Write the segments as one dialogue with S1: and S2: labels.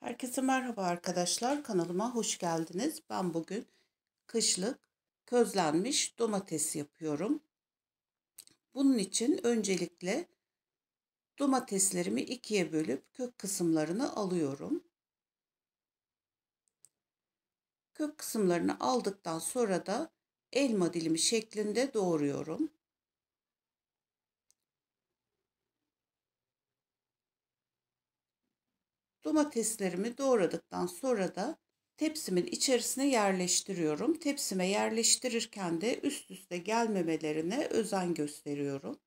S1: Herkese merhaba arkadaşlar. Kanalıma hoş geldiniz. Ben bugün kışlık közlenmiş domates yapıyorum. Bunun için öncelikle domateslerimi ikiye bölüp kök kısımlarını alıyorum. Kök kısımlarını aldıktan sonra da elma dilimi şeklinde doğruyorum. Domateslerimi doğradıktan sonra da tepsimin içerisine yerleştiriyorum. Tepsime yerleştirirken de üst üste gelmemelerine özen gösteriyorum.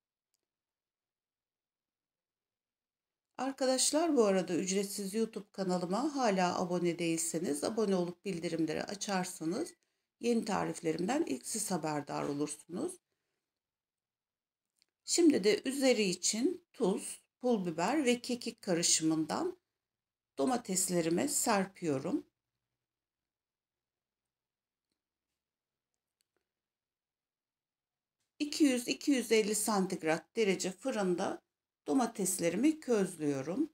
S1: Arkadaşlar bu arada ücretsiz YouTube kanalıma hala abone değilseniz abone olup bildirimleri açarsanız yeni tariflerimden ilk siz haberdar olursunuz. Şimdi de üzeri için tuz, pul biber ve kekik karışımından domateslerime serpiyorum. ...200-250 santigrat derece fırında domateslerimi közlüyorum.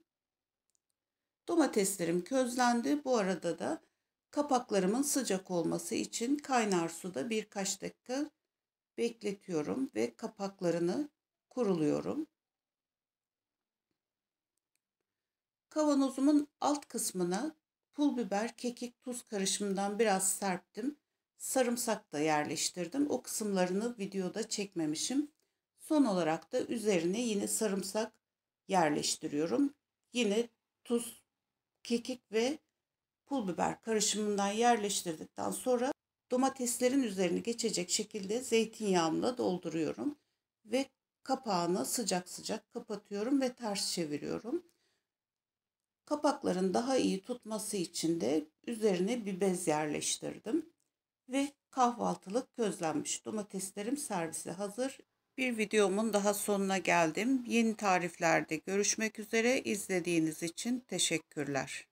S1: Domateslerim közlendi. Bu arada da kapaklarımın sıcak olması için kaynar suda birkaç dakika bekletiyorum ve kapaklarını kuruluyorum. Kavanozumun alt kısmına pul biber, kekik, tuz karışımından biraz serptim. Sarımsak da yerleştirdim. O kısımlarını videoda çekmemişim. Son olarak da üzerine yine sarımsak yerleştiriyorum. Yine tuz, kekik ve pul biber karışımından yerleştirdikten sonra domateslerin üzerine geçecek şekilde zeytinyağımla dolduruyorum ve kapağını sıcak sıcak kapatıyorum ve ters çeviriyorum. Kapakların daha iyi tutması için de üzerine bir bez yerleştirdim. Ve kahvaltılık közlenmiş domateslerim servise hazır. Bir videomun daha sonuna geldim. Yeni tariflerde görüşmek üzere. İzlediğiniz için teşekkürler.